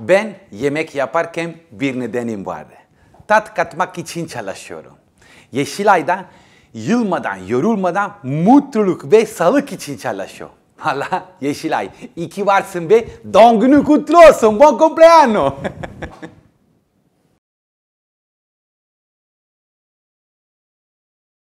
ben yemek yaparken bir nedenim vardı. Tat katmak için çalışıyorum. Yeşilay'da yılmadan, yorulmadan mutluluk ve sağlık için çalışıyorum. Valla Yeşilay, iyi ki varsın be, doğum günün kutlu olsun, bon compleanno.